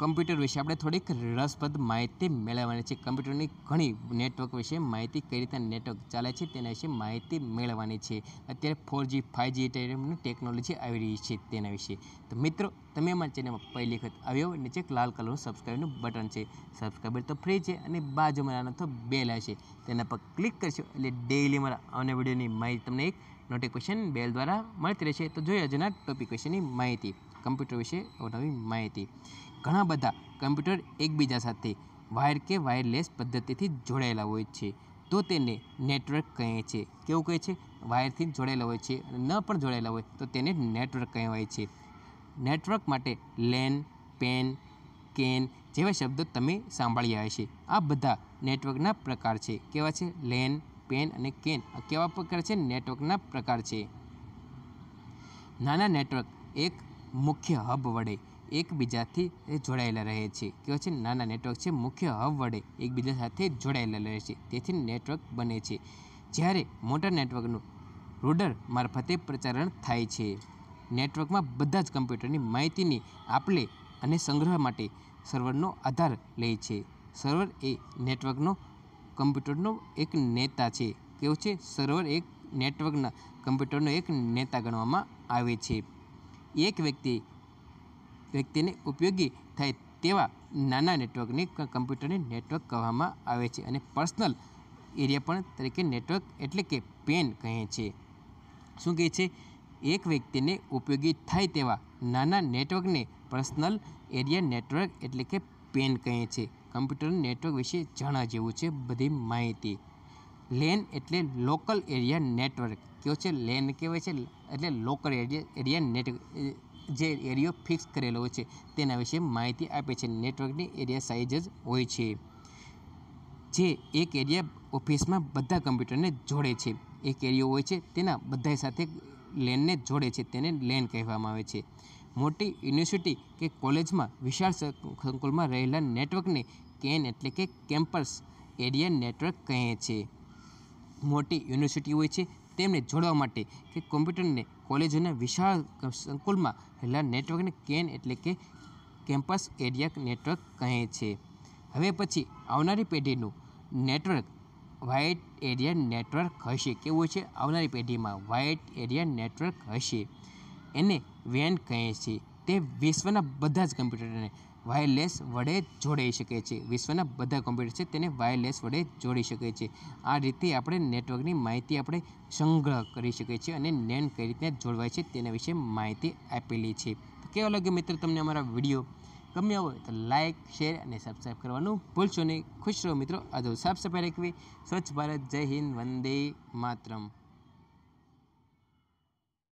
computer વિશે આપણે થોડીક રસપ્રદ માહિતી મેળવવાની છે કમ્પ્યુટરની ઘણી નેટવર્ક વિશે માહિતી કઈ રીતે નેટવર્ક ચાલે છે તેના વિશે માહિતી મેળવવાની છે અત્યારે four G five G technology આવી રહી છે તેના વિશે તો મિત્રો તમે અમારા ચેનલમાં પહેલી વખત આવ્યો નીચે એક લાલ કલરનું સબસ્ક્રાઈબનું બટન છે સબસ્ક્રાઈબર તો ફ્રી છે અને બાજુમાં નાનો તો બેલ હશે તેના પર ક્લિક કરશો એટલે ડેઇલી મારા અન્ય વિડીયોની માહિતી તમને એક નોટિફિકેશન બેલ દ્વારા મળતી રહેશે તો જોઈએ આજના ટોપિક વિશેની માહિતી કમ્પ્યુટર વિશે અવનવી માહિતી ઘણા બધા કમ્પ્યુટર એકબીજા સાથે વાયર કે વાયરલેસ પદ્ધતિથી જોડાયેલા હોય છે તો તેને નેટવર્ક કહે છે કેવું કહે છે વાયરથી જોડાયેલા હોય છે ન પણ જોડાયેલા હોય તો તેને નેટવર્ક કહેવાય છે નેટવર્ક માટે લેન પેન કેન જેવા શબ્દો તમે સાંભળ્યા હશે આ બધા નેટવર્કના પ્રકાર છે કેવા છે લેન પેન અને કેન આ કેવા પ્રકાર છે નેટવર્કના પ્રકાર છે નાના નેટવર્ક એક મુખ્ય હબ વડે એકબીજાથી એ જોડાયેલા રહે છે કહેવાય છે નાના નેટવર્ક છે મુખ્ય હબ વડે એકબીજા સાથે જોડાયેલા રહે છે તેથી નેટવર્ક બને છે જ્યારે મોટા નેટવર્કનું રૂડર મારફતે પ્રચારણ થાય છે નેટવર્કમાં બધા જ કમ્પ્યુટરની માહિતીની આપલે અને સંગ્રહ માટે સર્વરનો આધાર લે છે સર્વર એ નેટવર્કનો કમ્પ્યુટરનો એક નેતા છે કેવું છે સર્વર એક નેટવર્કના કમ્પ્યુટરનો એક નેતા ગણવામાં આવે છે એક વ્યક્તિ વ્યક્તિને ઉપયોગી થાય તેવા નાના નેટવર્કને કમ્પ્યુટરને નેટવર્ક કહેવામાં આવે છે અને પર્સનલ એરિયા પણ તરીકે નેટવર્ક એટલે કે પેન કહે છે શું કહે છે એક વ્યક્તિને ઉપયોગી થાય તેવા નાના નેટવર્કને પર્સનલ એરિયા નેટવર્ક એટલે કે પેન કહે છે કમ્પ્યુટર નેટવર્ક વિશે જાણવા જેવું છે બધી માહિતી લેન એટલે લોકલ એરિયા નેટવર્ક કેવું છે લેન કહેવાય છે એટલે લોકલ એરિયા એરિયા નેટવર્ક જે એરિયો ફિક્સ કરેલો હોય છે તેના વિશે માહિતી આપે છે નેટવર્કની એરિયા સાઇઝ જ હોય છે જે એક એરિયા ઓફિસમાં બધા કમ્પ્યુટરને જોડે છે એક એરિયો હોય છે તેના બધા સાથે લેનને જોડે છે તેને લેન કહેવામાં આવે છે મોટી યુનિવર્સિટી કે કોલેજમાં વિશાળ સંકુલમાં રહેલા નેટવર્કને કેન એટલે કે કેમ્પસ એરિયા નેટવર્ક કહે છે મોટી યુનિવર્સિટી હોય છે તેમને જોડવા માટે કે કોમ્પ્યુટરને કોલેજોના વિશાળ સંકુલમાં રહેલા નેટવર્કને કેન એટલે કે કેમ્પસ એરિયા નેટવર્ક કહે છે હવે પછી આવનારી પેઢીનું નેટવર્ક વાઇટ એરિયા નેટવર્ક હશે કેવું છે આવનારી પેઢીમાં વાઇટ એરિયા નેટવર્ક હશે એને વેન કહે છે તે વિશ્વના બધા જ કમ્પ્યુટરને વાયરલેસ વડે જોડાઈ શકે છે વિશ્વના બધા કોમ્પ્યુટર છે તેને વાયરલેસ વડે જોડી શકે છે આ રીતે આપણે નેટવર્કની માહિતી આપણે સંગ્રહ કરી શકીએ છીએ અને નેન કઈ રીતે જોડવાય છે તેના વિશે માહિતી આપેલી છે કેવા લાગ્યો મિત્ર તમને અમારા વિડીયો ગમ્યો હોય તો લાઇક શેર અને સબસ્ક્રાઈબ કરવાનું ભૂલશો નહીં ખુશ રહો મિત્રો આજે સાફ સફાઈ રાખવી સ્વચ્છ ભારત જય હિન્દ વંદે માતરમ